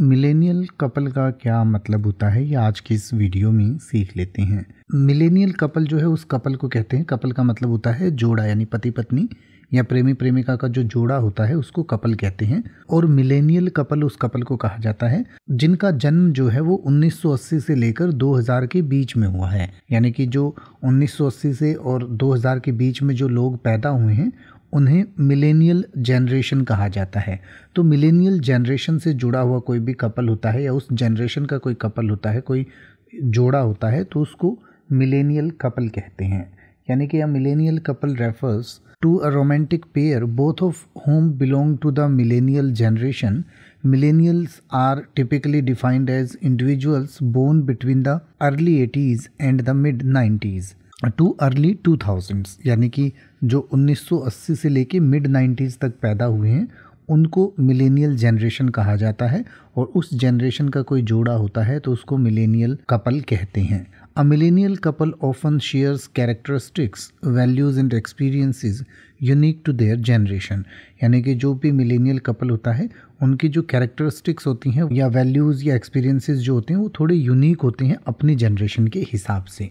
millennial couple का क्या मतलब होता है ये आज की इस वीडियो में सीख लेते हैं मिलेनियल कपल जो है उस कपल को कहते हैं कपल का मतलब होता है जोड़ा यानी पति पत्नी या प्रेमी प्रेमिका का जो जोड़ा होता है उसको कपल कहते हैं और मिलेनियल कपल उस कपल को कहा जाता है जिनका जन्म जो है वो 1980 से लेकर 2000 के बीच में हुआ है यानी कि जो 1980 से और 2000 के बीच में जो लोग पैदा हुए हैं उन्हें मिलेनियल जनरेशन कहा जाता है तो मिलेनियल जनरेशन से जुड़ा हुआ कोई भी कपल होता है या उस जनरेशन का कोई कपल होता है कोई जोड़ा होता है तो उसको मिलेनियल कपल कहते हैं यानी कि यह millennial couple refers to a romantic pair both of whom belong to the millennial generation millennials are typically defined as individuals born between the early eighties and the mid nineties to early two thousands यानी कि जो 1980 से लेके mid nineties तक पैदा हुए हैं उनको मिलेनियल जनरेशन कहा जाता है और उस जनरेशन का कोई जोड़ा होता है तो उसको मिलेनियल कपल कहते हैं a millennial couple often shares characteristics values and experiences unique to their generation यानी कि जो भी मिलेनियल कपल होता है उनकी जो कैरेक्टरिस्टिक्स होती हैं या वैल्यूज़ या एक्सपीरियंसेस जो होते हैं वो थोड़े यूनिक होते हैं अपनी जनरेशन के हिसाब से